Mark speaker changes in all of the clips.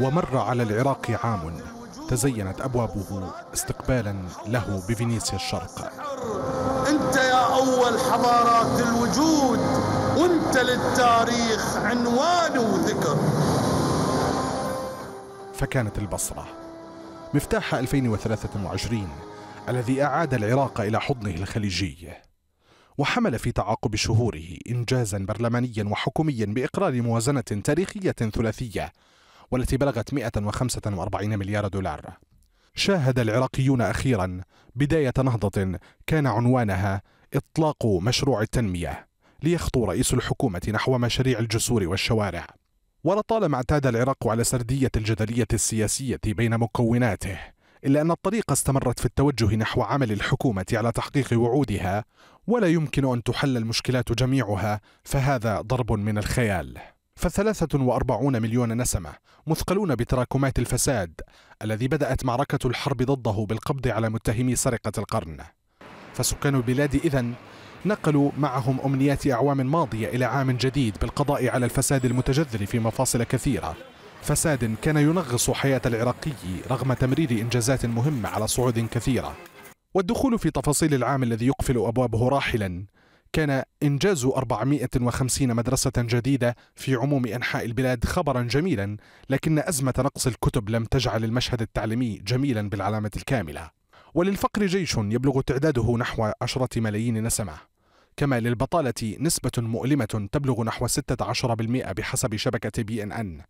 Speaker 1: ومر على العراق عام تزينت أبوابه استقبالا له بفينيسيا الشرق أنت يا أول حضارات الوجود وأنت للتاريخ عنوان وذكر فكانت البصرة مفتاح 2023 الذي أعاد العراق إلى حضنه الخليجي وحمل في تعاقب شهوره إنجازا برلمانيا وحكوميا بإقرار موازنة تاريخية ثلاثية والتي بلغت 145 مليار دولار شاهد العراقيون أخيرا بداية نهضة كان عنوانها إطلاق مشروع التنمية ليخطو رئيس الحكومة نحو مشاريع الجسور والشوارع ولطالما اعتاد العراق على سردية الجدلية السياسية بين مكوناته إلا أن الطريق استمرت في التوجه نحو عمل الحكومة على تحقيق وعودها ولا يمكن أن تحل المشكلات جميعها فهذا ضرب من الخيال ف43 مليون نسمة مثقلون بتراكمات الفساد الذي بدأت معركة الحرب ضده بالقبض على متهمي سرقة القرن فسكان البلاد إذن نقلوا معهم أمنيات أعوام ماضية إلى عام جديد بالقضاء على الفساد المتجذر في مفاصل كثيرة فساد كان ينغص حياة العراقي رغم تمرير إنجازات مهمة على صعود كثيرة والدخول في تفاصيل العام الذي يقفل أبوابه راحلا كان إنجاز 450 مدرسة جديدة في عموم أنحاء البلاد خبرا جميلا لكن أزمة نقص الكتب لم تجعل المشهد التعليمي جميلا بالعلامة الكاملة وللفقر جيش يبلغ تعداده نحو 10 ملايين نسمة كما للبطالة نسبة مؤلمة تبلغ نحو 16% بحسب شبكة بي ان ان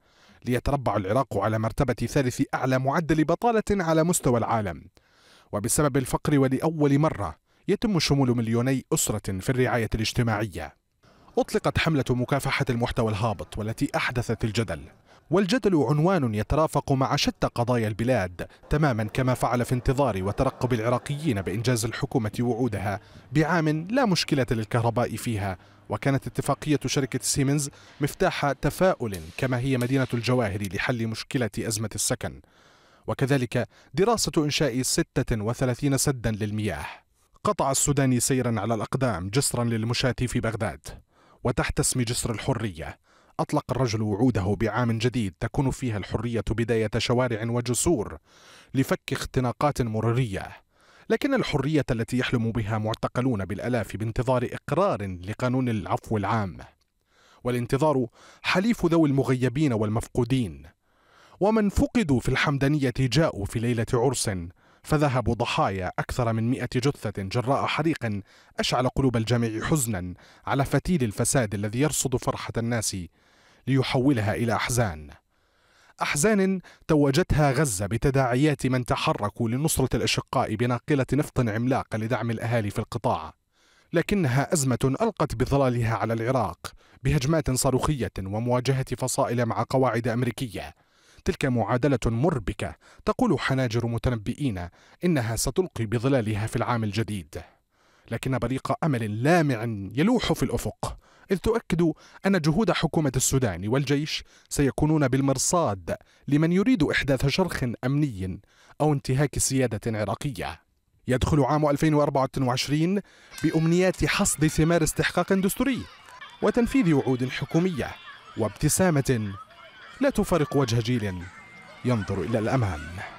Speaker 1: ليتربع العراق على مرتبة ثالث أعلى معدل بطالة على مستوى العالم وبسبب الفقر ولأول مرة يتم شمول مليوني أسرة في الرعاية الاجتماعية أطلقت حملة مكافحة المحتوى الهابط والتي أحدثت الجدل والجدل عنوان يترافق مع شتى قضايا البلاد تماما كما فعل في انتظار وترقب العراقيين بإنجاز الحكومة وعودها بعام لا مشكلة للكهرباء فيها وكانت اتفاقية شركة سيمنز مفتاح تفاؤل كما هي مدينة الجواهر لحل مشكلة أزمة السكن وكذلك دراسة إنشاء 36 سدا للمياه قطع السوداني سيرا على الأقدام جسرا للمشاة في بغداد وتحت اسم جسر الحرية أطلق الرجل وعوده بعام جديد تكون فيها الحرية بداية شوارع وجسور لفك اختناقات مررية لكن الحرية التي يحلم بها معتقلون بالألاف بانتظار إقرار لقانون العفو العام والانتظار حليف ذوي المغيبين والمفقودين ومن فقدوا في الحمدانية جاءوا في ليلة عرس فذهبوا ضحايا أكثر من مئة جثة جراء حريق أشعل قلوب الجميع حزنا على فتيل الفساد الذي يرصد فرحة الناس ليحولها إلى أحزان أحزان توجتها غزة بتداعيات من تحركوا لنصرة الأشقاء بناقلة نفط عملاقة لدعم الأهالي في القطاع لكنها أزمة ألقت بظلالها على العراق بهجمات صاروخية ومواجهة فصائل مع قواعد أمريكية تلك معادلة مربكة تقول حناجر متنبئين إنها ستلقي بظلالها في العام الجديد لكن بريق أمل لامع يلوح في الأفق إذ تؤكد أن جهود حكومة السودان والجيش سيكونون بالمرصاد لمن يريد إحداث شرخ أمني أو انتهاك سيادة عراقية يدخل عام 2024 بأمنيات حصد ثمار استحقاق دستوري وتنفيذ وعود حكومية وابتسامة لا تفارق وجه جيل ينظر إلى الأمام